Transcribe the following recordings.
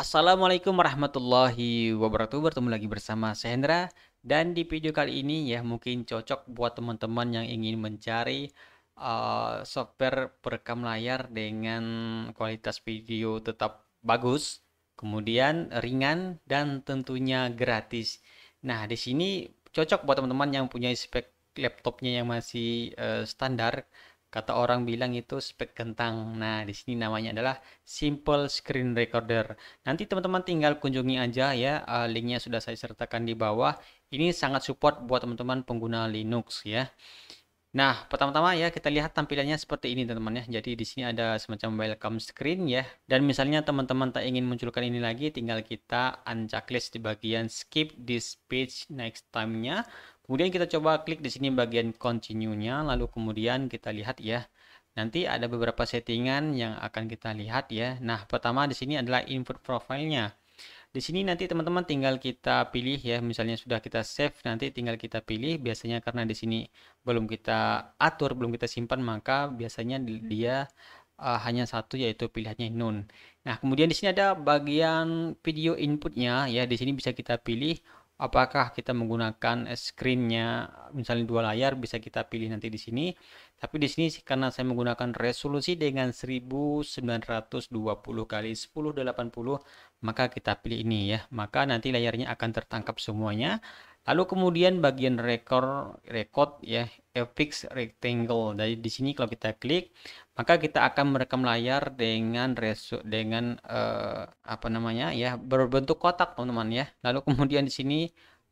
Assalamualaikum warahmatullahi wabarakatuh Bertemu lagi bersama saya Hendra Dan di video kali ini ya mungkin cocok buat teman-teman yang ingin mencari uh, software perekam layar dengan kualitas video tetap bagus Kemudian ringan dan tentunya gratis Nah di sini cocok buat teman-teman yang punya spek laptopnya yang masih uh, standar Kata orang bilang itu spek kentang. Nah, di sini namanya adalah Simple Screen Recorder. Nanti teman-teman tinggal kunjungi aja ya, uh, linknya sudah saya sertakan di bawah. Ini sangat support buat teman-teman pengguna Linux ya. Nah, pertama-tama ya kita lihat tampilannya seperti ini teman-teman ya. Jadi di sini ada semacam welcome screen ya. Dan misalnya teman-teman tak ingin munculkan ini lagi, tinggal kita unchecklist di bagian skip this page next time-nya Kemudian kita coba klik di sini bagian continue-nya, lalu kemudian kita lihat ya. Nanti ada beberapa settingan yang akan kita lihat ya. Nah, pertama di sini adalah input profile-nya. Di sini nanti teman-teman tinggal kita pilih ya, misalnya sudah kita save, nanti tinggal kita pilih. Biasanya karena di sini belum kita atur, belum kita simpan, maka biasanya dia uh, hanya satu yaitu pilihannya none. Nah, kemudian di sini ada bagian video inputnya ya. Di sini bisa kita pilih apakah kita menggunakan screennya misalnya dua layar bisa kita pilih nanti di sini tapi di sini karena saya menggunakan resolusi dengan 1920 kali 1080 maka kita pilih ini ya maka nanti layarnya akan tertangkap semuanya lalu kemudian bagian record record ya fx rectangle dari di sini kalau kita klik maka kita akan merekam layar dengan resu dengan uh, apa namanya ya berbentuk kotak teman-teman ya lalu kemudian di sini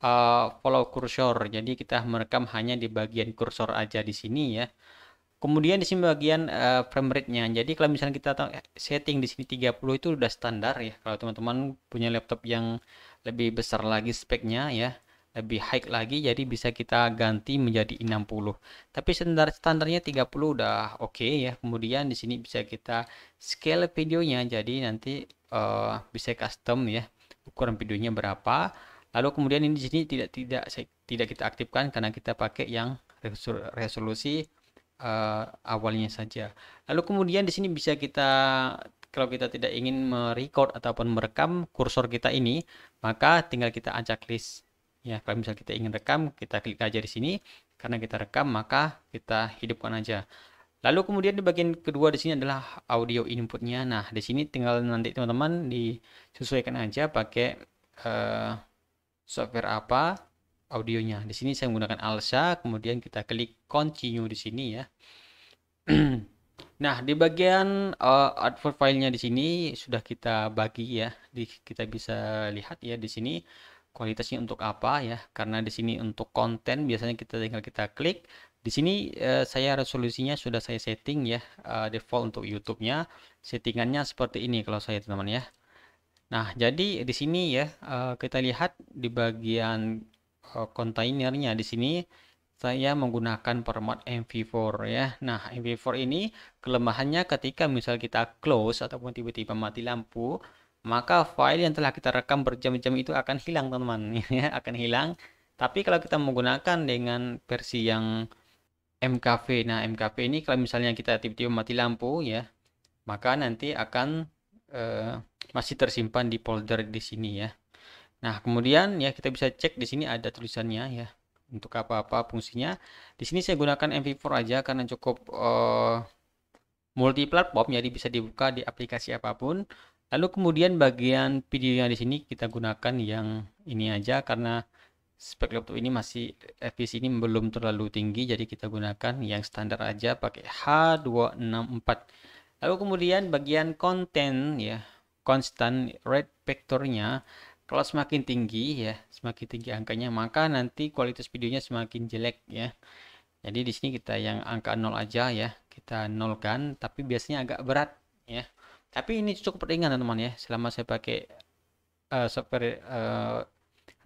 uh, follow kursor jadi kita merekam hanya di bagian kursor aja di sini ya kemudian di sini bagian uh, frame rate-nya jadi kalau misalnya kita setting di sini 30 itu sudah standar ya kalau teman-teman punya laptop yang lebih besar lagi speknya ya lebih high lagi jadi bisa kita ganti menjadi 60 tapi standar standarnya 30 udah oke okay ya kemudian di sini bisa kita scale videonya jadi nanti uh, bisa custom ya ukuran videonya berapa lalu kemudian ini di sini tidak tidak tidak kita aktifkan karena kita pakai yang resolusi uh, awalnya saja lalu kemudian di sini bisa kita kalau kita tidak ingin merecord ataupun merekam kursor kita ini maka tinggal kita acak list ya kalau misalnya kita ingin rekam kita klik aja di sini karena kita rekam maka kita hidupkan aja lalu kemudian di bagian kedua di sini adalah audio inputnya nah di sini tinggal nanti teman-teman disesuaikan aja pakai uh, software apa audionya di sini saya menggunakan Alsa kemudian kita klik continue di sini ya Nah, di bagian uh, eh, output filenya di sini sudah kita bagi ya. Di, kita bisa lihat ya di sini kualitasnya untuk apa ya karena di sini untuk konten biasanya kita tinggal kita klik di sini eh, saya resolusinya sudah saya setting ya eh, default untuk YouTube-nya settingannya seperti ini kalau saya teman-teman ya nah jadi di sini ya eh, kita lihat di bagian eh, kontainernya di sini saya menggunakan format MV4 ya. Nah, MV4 ini kelemahannya ketika misal kita close ataupun tiba-tiba mati lampu, maka file yang telah kita rekam berjam-jam itu akan hilang teman-teman ya, akan hilang tapi kalau kita menggunakan dengan versi yang MKV nah MKV ini kalau misalnya kita tiba-tiba mati lampu ya maka nanti akan uh, masih tersimpan di folder di sini ya nah kemudian ya kita bisa cek di sini ada tulisannya ya untuk apa-apa fungsinya di sini saya gunakan MP4 aja karena cukup uh, eh, multi platform jadi bisa dibuka di aplikasi apapun Lalu kemudian bagian video yang di sini kita gunakan yang ini aja karena spek laptop ini masih FPS eh, ini belum terlalu tinggi jadi kita gunakan yang standar aja pakai H264. Lalu kemudian bagian konten ya, constant rate vektornya kalau semakin tinggi ya, semakin tinggi angkanya maka nanti kualitas videonya semakin jelek ya. Jadi di sini kita yang angka 0 aja ya, kita nolkan tapi biasanya agak berat ya tapi ini cukup ringan teman-teman ya selama saya pakai uh, software uh,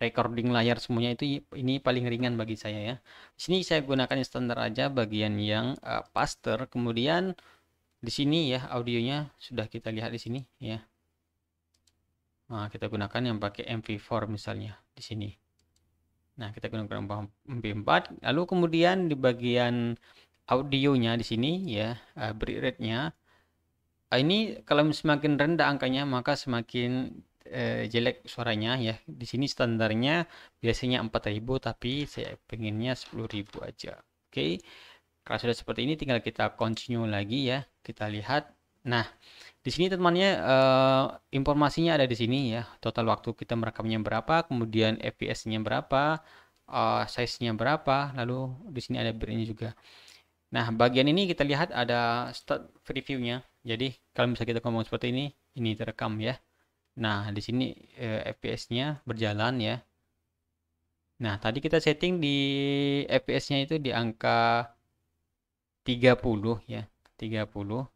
recording layar semuanya itu ini paling ringan bagi saya ya di sini saya gunakan standar aja bagian yang uh, paster kemudian di sini ya audionya sudah kita lihat di sini ya nah kita gunakan yang pakai MP4 misalnya di sini nah kita gunakan MP4 lalu kemudian di bagian audionya di sini ya uh, bitrate-nya Ah, ini kalau semakin rendah angkanya maka semakin eh, jelek suaranya ya. Di sini standarnya biasanya 4000 tapi saya pengennya 10000 aja. Oke. Okay. Kalau sudah seperti ini tinggal kita continue lagi ya. Kita lihat. Nah, di sini temannya eh, informasinya ada di sini ya. Total waktu kita merekamnya berapa, kemudian FPS-nya berapa, eh, size-nya berapa, lalu di sini ada brand juga. Nah, bagian ini kita lihat ada start preview-nya. Jadi kalau bisa kita ngomong seperti ini, ini terekam ya. Nah, di sini eh, FPS-nya berjalan ya. Nah, tadi kita setting di FPS-nya itu di angka 30 ya, 30.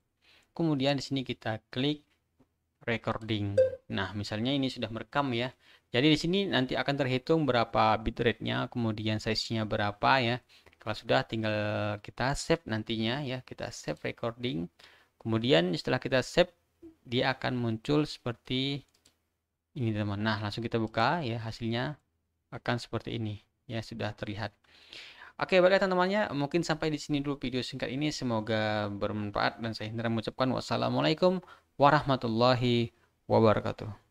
Kemudian di sini kita klik recording. Nah, misalnya ini sudah merekam ya. Jadi di sini nanti akan terhitung berapa bitrate-nya, kemudian size-nya berapa ya. Kalau sudah tinggal kita save nantinya ya, kita save recording kemudian setelah kita save dia akan muncul seperti ini teman nah langsung kita buka ya hasilnya akan seperti ini ya sudah terlihat Oke, baiklah teman-temannya, mungkin sampai di sini dulu video singkat ini. Semoga bermanfaat dan saya Hendra mengucapkan wassalamualaikum warahmatullahi wabarakatuh.